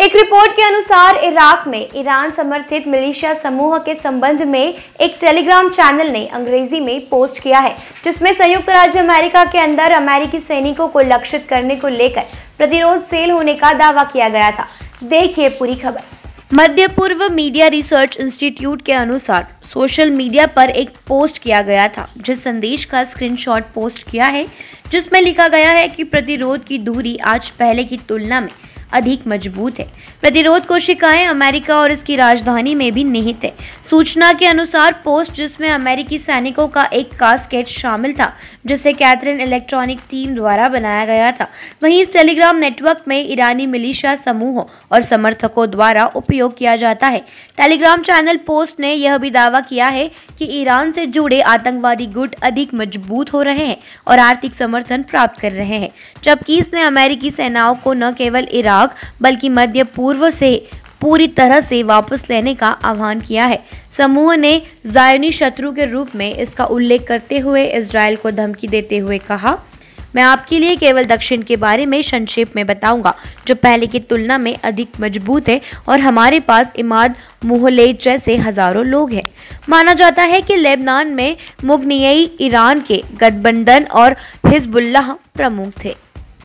एक रिपोर्ट के अनुसार इराक में ईरान समर्थित मिलिशिया समूह के संबंध में एक टेलीग्राम चैनल ने अंग्रेजी में पोस्ट किया है जिसमें संयुक्त राज्य अमेरिका के अंदर अमेरिकी सैनिकों को लक्षित करने को लेकर प्रतिरोध सेल होने का दावा किया गया था देखिए पूरी खबर मध्य पूर्व मीडिया रिसर्च इंस्टीट्यूट के अनुसार सोशल मीडिया पर एक पोस्ट किया गया था जिस संदेश का स्क्रीनशॉट पोस्ट किया है जिसमें लिखा गया है कि प्रतिरोध की दूरी आज पहले की तुलना में अधिक मजबूत है प्रतिरोध कोशिकाएं अमेरिका और इसकी राजधानी में भी निहित है सूचना के अनुसार पोस्ट जिसमें अमेरिकी सैनिकों का एक कास्केट शामिल था जिसे कैथरीन इलेक्ट्रॉनिक टीम द्वारा बनाया गया था वहीं इस टेलीग्राम नेटवर्क में ईरानी मिलिशिया समूहों और समर्थकों द्वारा उपयोग किया जाता है टेलीग्राम चैनल पोस्ट ने यह भी दावा किया है कि ईरान से जुड़े आतंकवादी गुट अधिक मजबूत हो रहे हैं और आर्थिक समर्थन प्राप्त कर रहे हैं जबकि इसने अमेरिकी सेनाओं को न केवल ईरान भाग बल्कि मध्य पूर्व से पूरी तरह से वापस लेने का आह्वान किया है समूह ने जायनी शत्रु के रूप में इसका उल्लेख करते हुए इसराइल को धमकी देते हुए कहा मैं आपके लिए केवल दक्षिण के बारे में संक्षेप में बताऊंगा जो पहले की तुलना में अधिक मजबूत है और हमारे पास इमाद मुहले जैसे हजारों लोग हैं माना जाता है कि लेबनान में मुगनियई ईरान के गठबंधन और हिजबुल्लाह प्रमुख थे